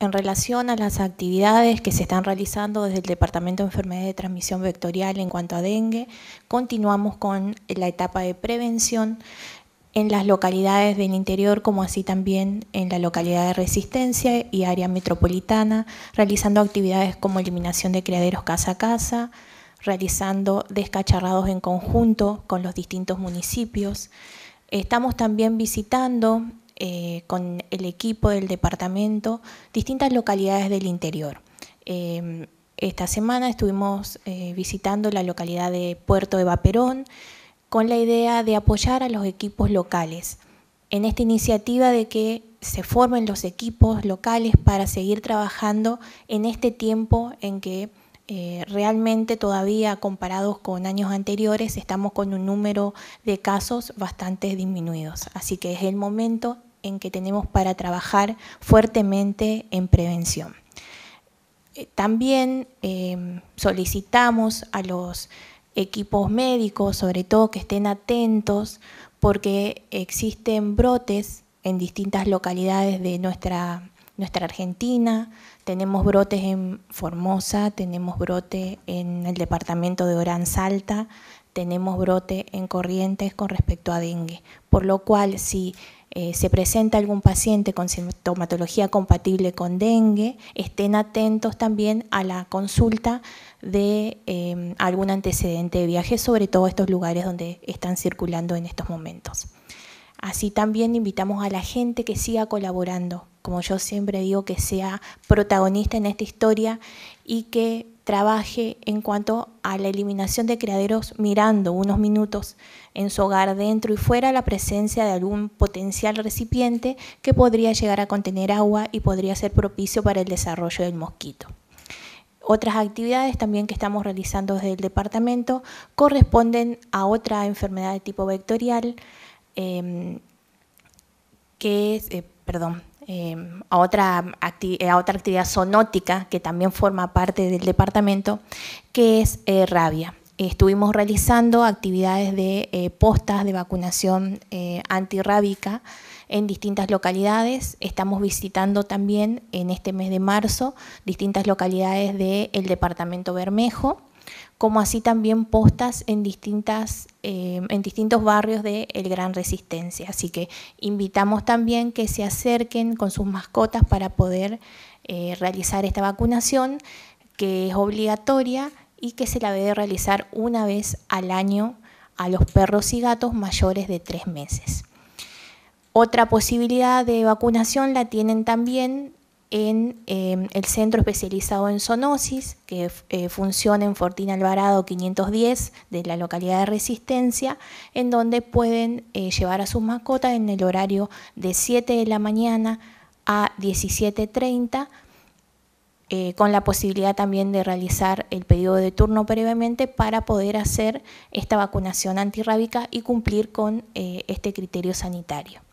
En relación a las actividades que se están realizando desde el Departamento de Enfermedades de Transmisión Vectorial en cuanto a dengue, continuamos con la etapa de prevención en las localidades del interior, como así también en la localidad de Resistencia y área metropolitana, realizando actividades como eliminación de criaderos casa a casa, realizando descacharrados en conjunto con los distintos municipios. Estamos también visitando eh, con el equipo del departamento, distintas localidades del interior. Em, esta semana estuvimos eh, visitando la localidad de Puerto de Vaperón con la idea de apoyar a los equipos locales en esta iniciativa de que se formen los equipos locales para seguir trabajando en este tiempo en que eh, realmente todavía comparados con años anteriores estamos con un número de casos bastante disminuidos. Así que es el momento en que tenemos para trabajar fuertemente en prevención. Eh, también em, solicitamos a los equipos médicos, sobre todo, que estén atentos porque existen brotes en distintas localidades de nuestra, nuestra Argentina. Tenemos brotes en Formosa, tenemos brote en el departamento de Orán Salta, tenemos brote en Corrientes con respecto a dengue. Por lo cual, si eh, se presenta algún paciente con sintomatología compatible con dengue, estén atentos también a la consulta de eh, algún antecedente de viaje, sobre todo estos lugares donde están circulando en estos momentos. Así también invitamos a la gente que siga colaborando como yo siempre digo, que sea protagonista en esta historia y que trabaje en cuanto a la eliminación de criaderos mirando unos minutos en su hogar dentro y fuera la presencia de algún potencial recipiente que podría llegar a contener agua y podría ser propicio para el desarrollo del mosquito. Otras actividades también que estamos realizando desde el departamento corresponden a otra enfermedad de tipo vectorial eh, que es, eh, perdón, Em, a, otra a otra actividad sonótica que también forma parte del departamento, que es eh, rabia. Estuvimos realizando actividades de eh, postas de vacunación eh, antirrábica en distintas localidades. Estamos visitando también en este mes de marzo distintas localidades del departamento Bermejo como así también postas en, distintas, eh, en distintos barrios de El Gran Resistencia. Así que invitamos también que se acerquen con sus mascotas para poder eh, realizar esta vacunación, que es obligatoria y que se la debe realizar una vez al año a los perros y gatos mayores de tres meses. Otra posibilidad de vacunación la tienen también en em, el Centro Especializado en Zoonosis, que eh, funciona en Fortín Alvarado 510 de la localidad de Resistencia, en donde pueden eh, llevar a sus mascotas en el horario de 7 de la mañana a 17.30, eh, con la posibilidad también de realizar el pedido de turno previamente para poder hacer esta vacunación antirrábica y cumplir con este criterio sanitario.